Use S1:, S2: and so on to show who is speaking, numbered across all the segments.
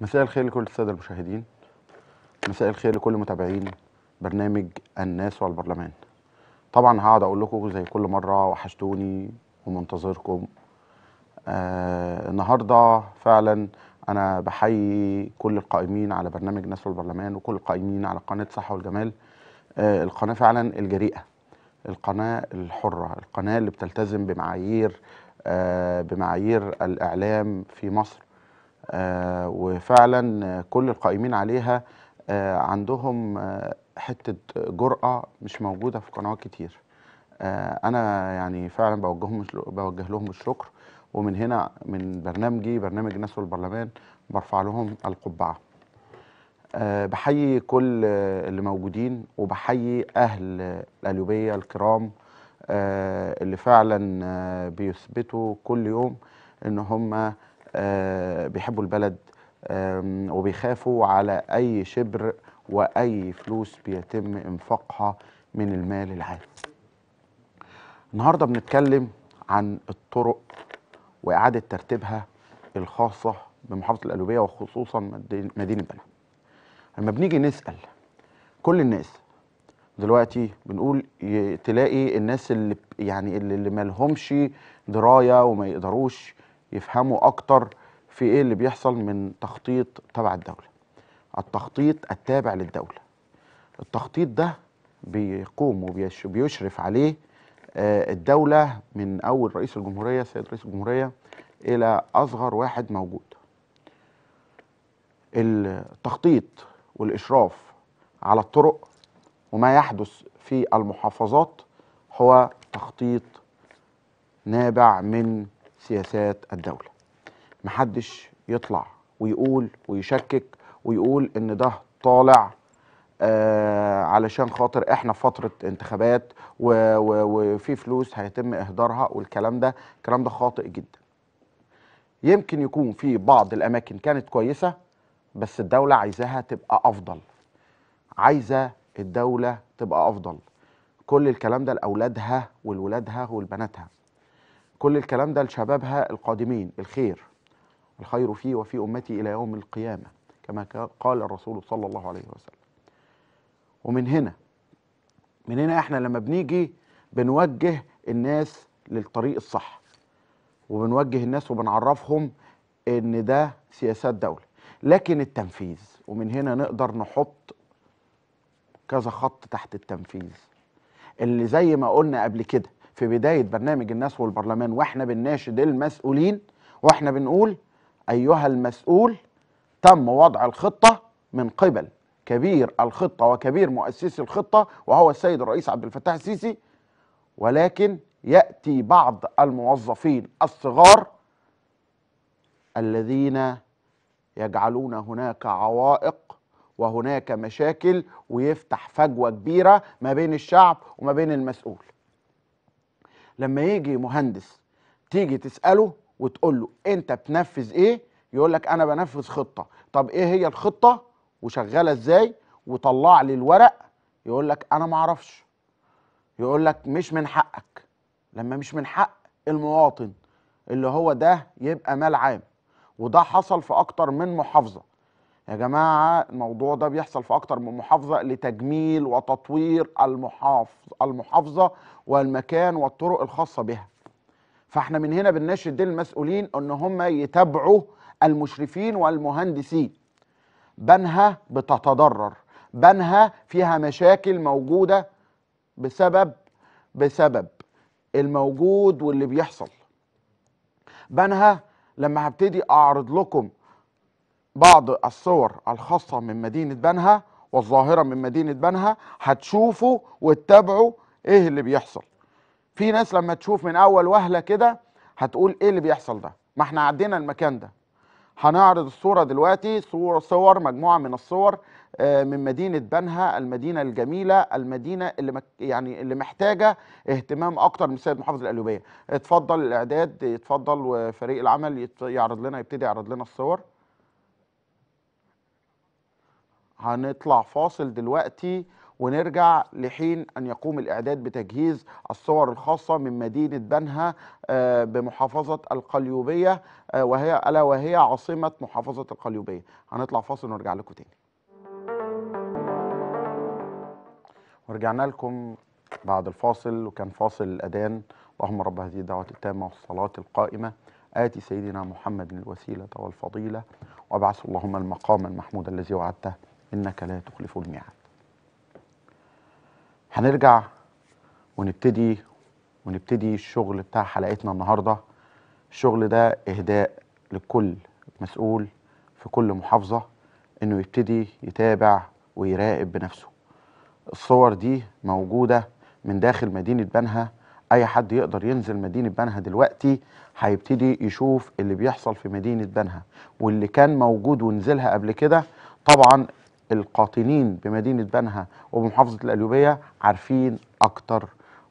S1: مساء الخير لكل الساده المشاهدين مساء الخير لكل متابعين برنامج الناس والبرلمان طبعا هقعد اقول لكم زي كل مره وحشتوني ومنتظركم آه النهارده فعلا انا بحيي كل القائمين على برنامج الناس والبرلمان وكل القائمين على قناه صحه والجمال آه القناه فعلا الجريئه القناه الحره القناه اللي بتلتزم بمعايير آه بمعايير الاعلام في مصر آه، وفعلا كل القائمين عليها آه، عندهم آه، حتة جرأة مش موجودة في قنوات كتير أنا يعني فعلا بوجههم بوجه لهم الشكر ومن هنا من برنامجي برنامج ناس والبرلمان برفع لهم القبعة بحيي كل اللي موجودين وبحيي أهل الأليوبية الكرام اللي فعلا بيثبتوا كل يوم إن هم آه، بيحبوا البلد وبيخافوا على أي شبر وأي فلوس بيتم إنفاقها من المال العام النهاردة بنتكلم عن الطرق وإعادة ترتيبها الخاصة بمحافظة الألوبية وخصوصا مدينة بنها لما بنيجي نسأل كل الناس دلوقتي بنقول تلاقي الناس اللي يعني اللي مالهمش درايه وما يقدروش يفهموا اكتر في ايه اللي بيحصل من تخطيط تبع الدوله التخطيط التابع للدوله التخطيط ده بيقوم وبيشرف عليه آه، الدوله من اول رئيس الجمهوريه سيد رئيس الجمهوريه الى اصغر واحد موجود التخطيط والاشراف على الطرق وما يحدث في المحافظات هو تخطيط نابع من سياسات الدولة محدش يطلع ويقول ويشكك ويقول ان ده طالع آه علشان خاطر احنا في فتره انتخابات وفي فلوس هيتم اهدارها والكلام ده الكلام ده خاطئ جدا يمكن يكون في بعض الاماكن كانت كويسه بس الدوله عايزاها تبقى افضل عايزه الدوله تبقى افضل كل الكلام ده لاولادها ولولادها ولبناتها كل الكلام ده لشبابها القادمين الخير الخير في وفي أمتي إلى يوم القيامة كما قال الرسول صلى الله عليه وسلم ومن هنا من هنا احنا لما بنيجي بنوجه الناس للطريق الصح وبنوجه الناس وبنعرفهم ان ده سياسات دولة لكن التنفيذ ومن هنا نقدر نحط كذا خط تحت التنفيذ اللي زي ما قلنا قبل كده في بداية برنامج الناس والبرلمان واحنا بنناشد المسؤولين واحنا بنقول أيها المسؤول تم وضع الخطة من قبل كبير الخطة وكبير مؤسسي الخطة وهو السيد الرئيس عبد الفتاح السيسي ولكن يأتي بعض الموظفين الصغار الذين يجعلون هناك عوائق وهناك مشاكل ويفتح فجوة كبيرة ما بين الشعب وما بين المسؤول لما يجي مهندس تيجي تساله وتقول له انت بتنفذ ايه يقول لك انا بنفذ خطه طب ايه هي الخطه وشغاله ازاي وطلع لي الورق يقول لك انا ما اعرفش يقول لك مش من حقك لما مش من حق المواطن اللي هو ده يبقى مال عام وده حصل في اكتر من محافظه يا جماعه الموضوع ده بيحصل في اكتر من محافظه لتجميل وتطوير المحافظ المحافظه والمكان والطرق الخاصه بها فاحنا من هنا بنناشد المسؤولين ان هم يتابعوا المشرفين والمهندسين بنها بتتضرر بنها فيها مشاكل موجوده بسبب بسبب الموجود واللي بيحصل بنها لما هبتدي اعرض لكم بعض الصور الخاصة من مدينة بنها والظاهرة من مدينة بنها هتشوفوا وتتابعوا ايه اللي بيحصل في ناس لما تشوف من اول وهلة كده هتقول ايه اللي بيحصل ده ما احنا عدينا المكان ده هنعرض الصورة دلوقتي صور, صور مجموعة من الصور آه، من مدينة بنها المدينة الجميلة المدينة اللي مك يعني اللي محتاجة اهتمام أكتر من سيد محافظ القليوبية اتفضل الإعداد يتفضل وفريق العمل يعرض لنا يبتدي يعرض لنا الصور هنطلع فاصل دلوقتي ونرجع لحين أن يقوم الإعداد بتجهيز الصور الخاصة من مدينة بنها آه، بمحافظة القليوبية آه، وهي ألا وهي عاصمة محافظة القليوبية هنطلع فاصل ونرجع لكم تاني ورجعنا لكم بعد الفاصل وكان فاصل الأذان اللهم رب هذه الدعوة التامة والصلاة القائمة آتي سيدنا محمد الوسيلة والفضيلة وابعث اللهم المقام المحمود الذي وعدته إنك لا تخلف الميعاد هنرجع ونبتدي ونبتدي الشغل بتاع حلقتنا النهاردة الشغل ده إهداء لكل مسؤول في كل محافظة إنه يبتدي يتابع ويراقب بنفسه الصور دي موجودة من داخل مدينة بنها أي حد يقدر ينزل مدينة بنها دلوقتي هيبتدي يشوف اللي بيحصل في مدينة بنها واللي كان موجود ونزلها قبل كده طبعا القاطنين بمدينة بنها وبمحافظة القليوبية عارفين أكتر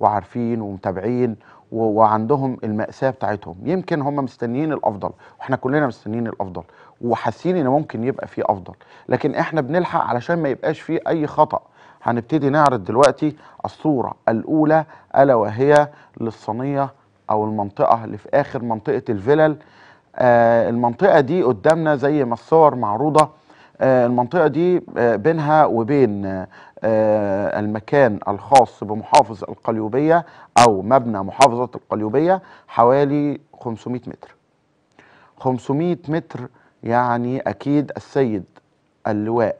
S1: وعارفين ومتابعين وعندهم المأساة بتاعتهم يمكن هم مستنيين الأفضل وإحنا كلنا مستنيين الأفضل وحاسين إن ممكن يبقى في أفضل لكن إحنا بنلحق علشان ما يبقاش فيه أي خطأ هنبتدي نعرض دلوقتي الصورة الأولى ألا وهي للصينية أو المنطقة اللي في آخر منطقة الفلل آه المنطقة دي قدامنا زي ما الصور معروضة آه، المنطقة دي آه، بينها وبين آه، المكان الخاص بمحافظة القليوبية أو مبنى محافظة القليوبية حوالي 500 متر 500 متر يعني أكيد السيد اللواء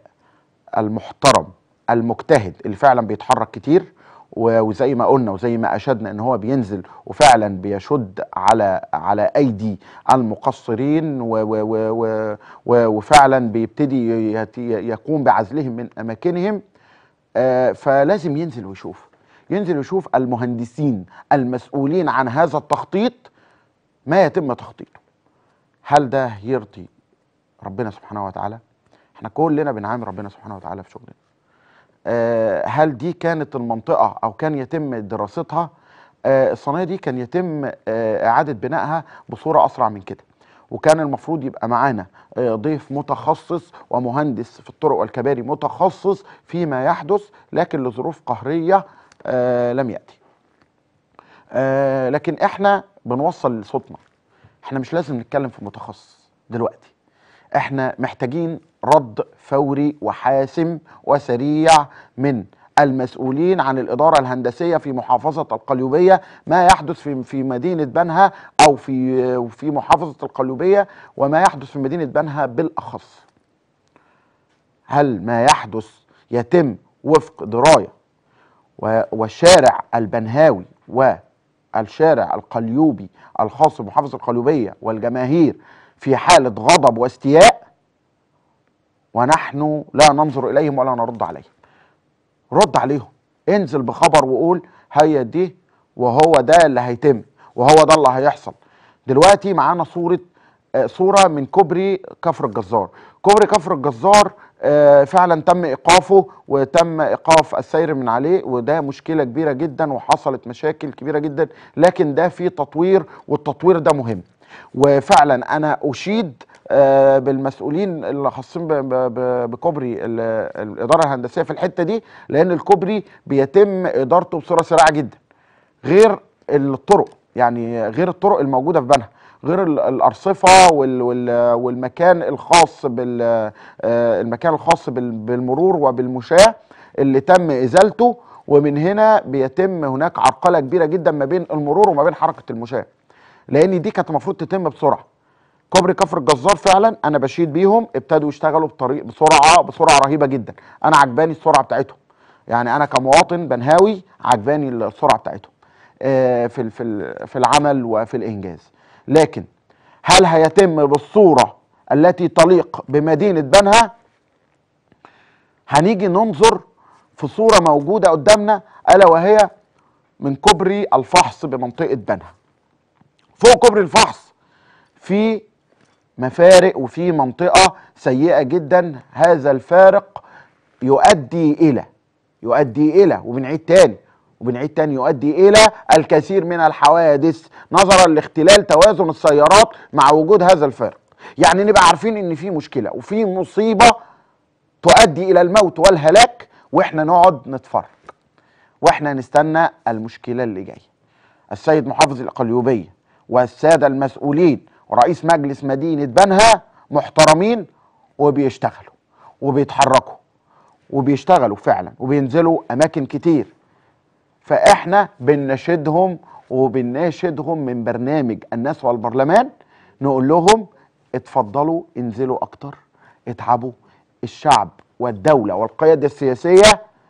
S1: المحترم المجتهد اللي فعلا بيتحرك كتير وزي ما قلنا وزي ما اشدنا ان هو بينزل وفعلا بيشد على على ايدي المقصرين و و و و وفعلا بيبتدي يقوم بعزلهم من اماكنهم آه، فلازم ينزل ويشوف ينزل ويشوف المهندسين المسؤولين عن هذا التخطيط ما يتم تخطيطه هل ده يرضي ربنا سبحانه وتعالى احنا كلنا بنعامل ربنا سبحانه وتعالى في شغلنا آه، هل دي كانت المنطقة أو كان يتم دراستها آه، الصينية دي كان يتم آه، إعادة بنائها بصورة أسرع من كده وكان المفروض يبقى معانا ضيف متخصص ومهندس في الطرق والكباري متخصص فيما يحدث لكن لظروف قهرية لم يأتي لكن احنا بنوصل صوتنا احنا مش لازم نتكلم في متخصص دلوقتي احنا محتاجين رد فوري وحاسم وسريع من المسؤولين عن الإدارة الهندسية في محافظة القليوبية ما يحدث في في مدينة بنها أو في في محافظة القليوبية وما يحدث في مدينة بنها بالأخص. هل ما يحدث يتم وفق دراية والشارع البنهاوي والشارع القليوبي الخاص بمحافظة القليوبية والجماهير في حالة غضب واستياء ونحن لا ننظر إليهم ولا نرد عليهم رد عليهم انزل بخبر وقول هيا دي وهو ده اللي هيتم وهو ده اللي هيحصل دلوقتي معانا صورة آه، صورة من كوبري كفر الجزار كوبري كفر الجزار آه، فعلا تم ايقافه وتم ايقاف السير من عليه وده مشكله كبيره جدا وحصلت مشاكل كبيره جدا لكن ده في تطوير والتطوير ده مهم وفعلا انا اشيد آه، بالمسؤولين اللي خاصين بكوبري الاداره الهندسيه في الحته دي لان الكوبري بيتم ادارته بصوره سريعه جدا غير الطرق يعني غير الطرق الموجوده في بنها غير الارصفه والمكان الخاص بالمكان آه، المكان الخاص بالمرور وبالمشاه اللي تم ازالته ومن هنا بيتم هناك عرقله كبيره جدا ما بين المرور وما بين حركه المشاه لان دي كانت المفروض تتم بسرعه كوبري كفر الجزار فعلا انا بشيد بيهم ابتدوا يشتغلوا بطريق بسرعه بسرعه رهيبه جدا انا عجباني السرعه بتاعتهم يعني انا كمواطن بنهاوي عجباني السرعه بتاعتهم آه، في في في العمل وفي الانجاز لكن هل هيتم بالصوره التي تليق بمدينه بنها هنيجي ننظر في صوره موجوده قدامنا الا وهي من كوبري الفحص بمنطقه بنها فوق كوبري الفحص في مفارق وفي منطقة سيئة جدا هذا الفارق يؤدي إلى يؤدي إلى وبنعيد تاني وبنعيد تاني يؤدي إلى الكثير من الحوادث نظرا لاختلال توازن السيارات مع وجود هذا الفارق يعني نبقى عارفين إن في مشكلة وفي مصيبة تؤدي إلى الموت والهلاك وإحنا نقعد نتفرج وإحنا نستنى المشكلة اللي جاية السيد محافظ القليوبية والسادة المسؤولين ورئيس مجلس مدينة بنها محترمين وبيشتغلوا وبيتحركوا وبيشتغلوا فعلا وبينزلوا أماكن كتير فإحنا بنناشدهم وبنناشدهم من برنامج الناس والبرلمان نقول لهم اتفضلوا انزلوا أكتر اتعبوا الشعب والدولة والقيادة السياسية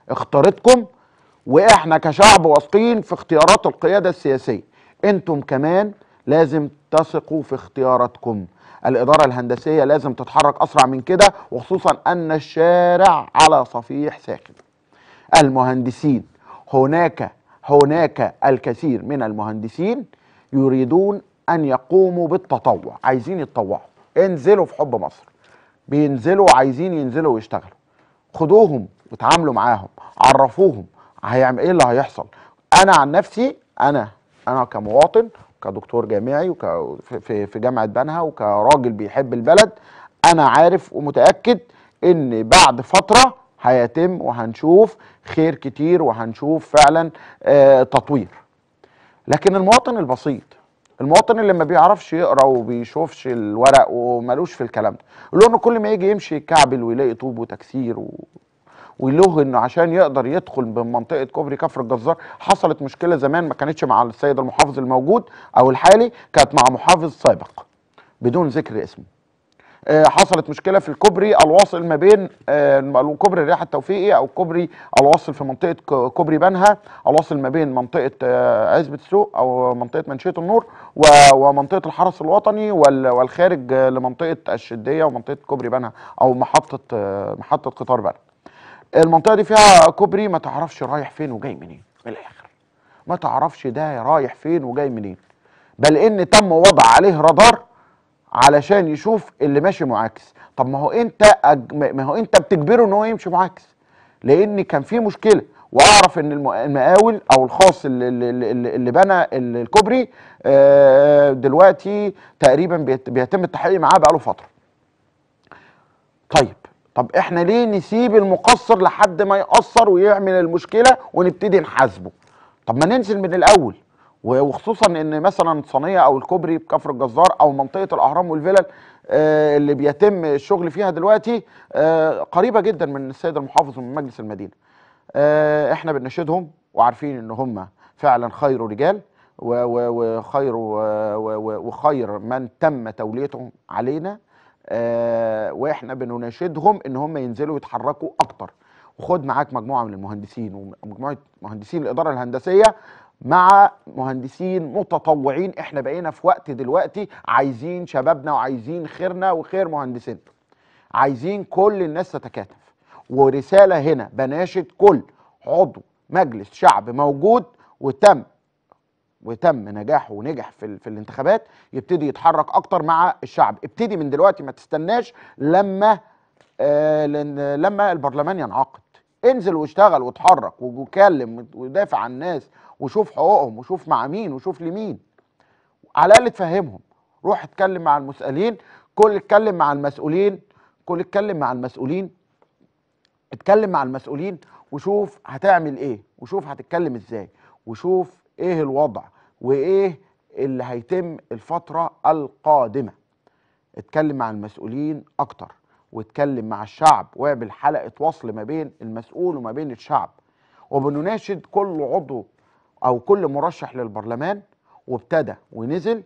S1: اختارتكم واحنا كشعب واثقين في اختيارات القيادة السياسية انتم كمان لازم تثقوا في اختياراتكم الإدارة الهندسية لازم تتحرك أسرع من كده وخصوصا أن الشارع على صفيح ساخن المهندسين هناك هناك الكثير من المهندسين يريدون أن يقوموا بالتطوع عايزين يتطوعوا انزلوا في حب مصر بينزلوا عايزين ينزلوا ويشتغلوا خدوهم وتعاملوا معاهم عرفوهم هيعمل ايه اللي هيحصل انا عن نفسي انا انا كمواطن كدكتور جامعي وك في في جامعه بنها وكراجل بيحب البلد انا عارف ومتاكد ان بعد فتره هيتم وهنشوف خير كتير وهنشوف فعلا آه، تطوير لكن المواطن البسيط المواطن اللي ما بيعرفش يقرا وبيشوفش الورق ومالوش في الكلام ده لانه كل ما يجي يمشي يكعبل ويلاقي طوب وتكسير و... وله انه عشان يقدر يدخل من منطقه كوبري كفر الجزار حصلت مشكله زمان ما كانتش مع السيد المحافظ الموجود او الحالي كانت مع محافظ سابق بدون ذكر اسمه آه، حصلت مشكله في الكوبري الواصل ما بين آه، كوبري الرياح التوفيقي او كوبري الواصل في منطقه كوبري بنها الواصل ما بين منطقه آه، عزبه السوق او منطقه منشيه النور ومنطقه الحرس الوطني والخارج لمنطقه الشديه ومنطقه كوبري بنها او محطه محطه قطار بنها المنطقه دي فيها كوبري ما تعرفش رايح فين وجاي منين من الاخر ما تعرفش ده رايح فين وجاي منين بل ان تم وضع عليه رادار علشان يشوف اللي ماشي معاكس طب ما هو انت أج... ما هو انت بتجبره ان هو يمشي معاكس لان كان في مشكله واعرف ان المقاول او الخاص اللي, اللي, اللي بنى الكوبري آه، دلوقتي تقريبا بيتم التحقيق معاه بقاله فتره طيب طب احنا ليه نسيب المقصر لحد ما يقصر ويعمل المشكله ونبتدي نحاسبه طب ما ننزل من الاول وخصوصا ان مثلا صينيه او الكوبري بكفر الجزار او منطقه الاهرام والفلل آه اللي بيتم الشغل فيها دلوقتي آه قريبه جدا من السيد المحافظ ومن مجلس المدينه آه احنا بنناشدهم وعارفين ان هم فعلا خير رجال وخير وخير من تم توليتهم علينا آه، واحنا بنناشدهم ان هم ينزلوا يتحركوا اكتر وخد معاك مجموعه من المهندسين ومجموعه مهندسين الاداره الهندسيه مع مهندسين متطوعين احنا بقينا في وقت دلوقتي عايزين شبابنا وعايزين خيرنا وخير مهندسين عايزين كل الناس تتكاتف ورساله هنا بناشد كل عضو مجلس شعب موجود وتم وتم نجاحه ونجح في, في الانتخابات يبتدي يتحرك اكتر مع الشعب ابتدي من دلوقتي ما تستناش لما آه لما البرلمان ينعقد انزل واشتغل واتحرك وكلم ودافع عن الناس وشوف حقوقهم وشوف مع مين وشوف لمين على الاقل تفهمهم روح اتكلم مع المسؤولين كل اتكلم مع المسؤولين كل اتكلم مع المسؤولين اتكلم مع المسؤولين وشوف هتعمل ايه وشوف هتتكلم ازاي وشوف ايه الوضع وايه اللي هيتم الفتره القادمه اتكلم مع المسؤولين اكتر واتكلم مع الشعب واعمل حلقه وصل ما بين المسؤول وما بين الشعب وبنناشد كل عضو او كل مرشح للبرلمان وابتدى ونزل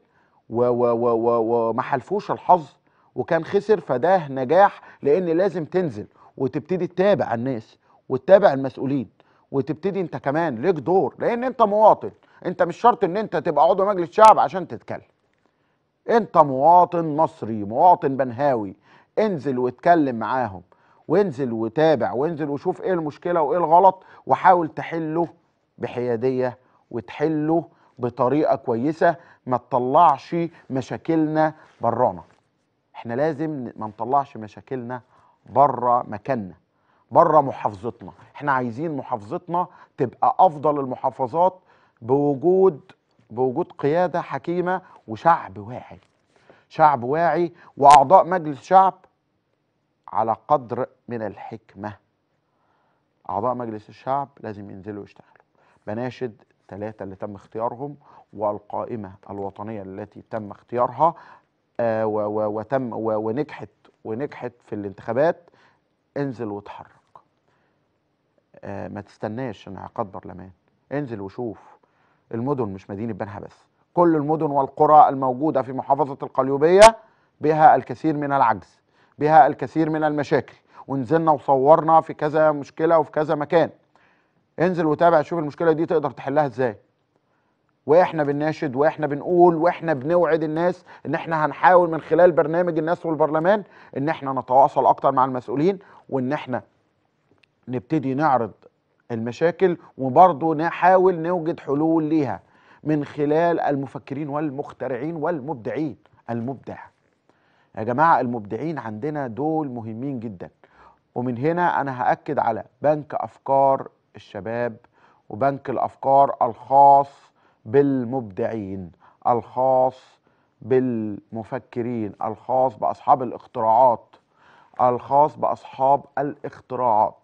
S1: وما حلفوش الحظ وكان خسر فده نجاح لان لازم تنزل وتبتدي تتابع الناس وتتابع المسؤولين وتبتدي انت كمان ليك دور لان انت مواطن انت مش شرط ان انت تبقى عضو مجلس شعب عشان تتكلم انت مواطن مصري مواطن بنهاوي انزل واتكلم معاهم وانزل وتابع وانزل وشوف ايه المشكله وايه الغلط وحاول تحله بحياديه وتحله بطريقه كويسه ما تطلعش مشاكلنا برانا احنا لازم ما نطلعش مشاكلنا بره مكاننا بره محافظتنا احنا عايزين محافظتنا تبقى افضل المحافظات بوجود بوجود قياده حكيمه وشعب واعي شعب واعي واعضاء مجلس شعب على قدر من الحكمه اعضاء مجلس الشعب لازم ينزلوا يشتغلوا بناشد ثلاثة اللي تم اختيارهم والقائمه الوطنيه التي تم اختيارها آه وتم ونجحت ونجحت في الانتخابات انزل واتحرك آه، ما تستناش انعقاد برلمان انزل وشوف المدن مش مدينه بنها بس كل المدن والقرى الموجوده في محافظه القليوبيه بها الكثير من العجز بها الكثير من المشاكل ونزلنا وصورنا في كذا مشكله وفي كذا مكان انزل وتابع شوف المشكله دي تقدر تحلها ازاي واحنا بنناشد واحنا بنقول واحنا بنوعد الناس ان احنا هنحاول من خلال برنامج الناس والبرلمان ان احنا نتواصل اكتر مع المسؤولين وان احنا نبتدي نعرض المشاكل وبرضه نحاول نوجد حلول ليها من خلال المفكرين والمخترعين والمبدعين المبدع يا جماعة المبدعين عندنا دول مهمين جدا ومن هنا أنا هأكد على بنك أفكار الشباب وبنك الأفكار الخاص بالمبدعين الخاص بالمفكرين الخاص بأصحاب الاختراعات الخاص بأصحاب الاختراعات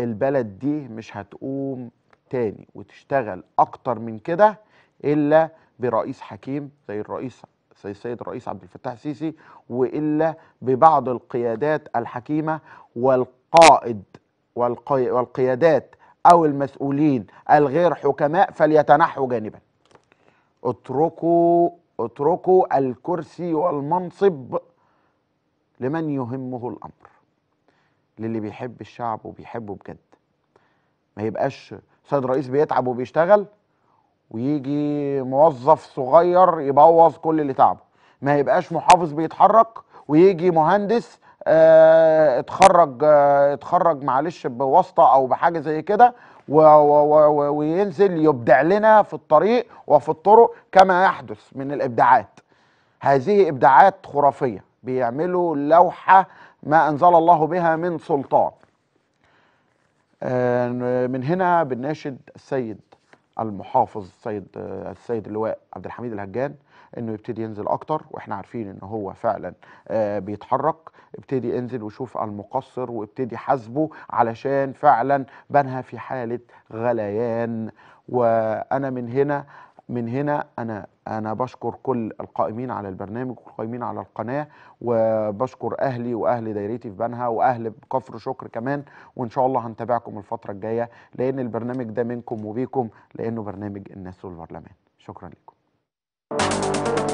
S1: البلد دي مش هتقوم تاني وتشتغل اكتر من كده الا برئيس حكيم زي الرئيس زي السيد الرئيس عبد الفتاح السيسي والا ببعض القيادات الحكيمه والقائد والقي... والقيادات او المسؤولين الغير حكماء فليتنحوا جانبا اتركوا اتركوا الكرسي والمنصب لمن يهمه الامر للي بيحب الشعب وبيحبه بجد ما يبقاش سيد الرئيس بيتعب وبيشتغل ويجي موظف صغير يبوظ كل اللي تعبه ما يبقاش محافظ بيتحرك ويجي مهندس اه اتخرج اه اتخرج معلش بواسطه او بحاجه زي كده وينزل يبدع لنا في الطريق وفي الطرق كما يحدث من الابداعات هذه ابداعات خرافيه بيعملوا لوحه ما أنزل الله بها من سلطان آه، من هنا بناشد السيد المحافظ السيد السيد اللواء عبد الحميد الهجان انه يبتدي ينزل اكتر واحنا عارفين ان هو فعلا آه، بيتحرك ابتدي انزل وشوف المقصر وابتدي حاسبه علشان فعلا بنها في حاله غليان وانا من هنا من هنا انا انا بشكر كل القائمين على البرنامج والقائمين على القناه وبشكر اهلي واهل دايرتي في بنها واهل كفر شكر كمان وان شاء الله هنتابعكم الفتره الجايه لان البرنامج ده منكم وبيكم لانه برنامج الناس والبرلمان شكرا لكم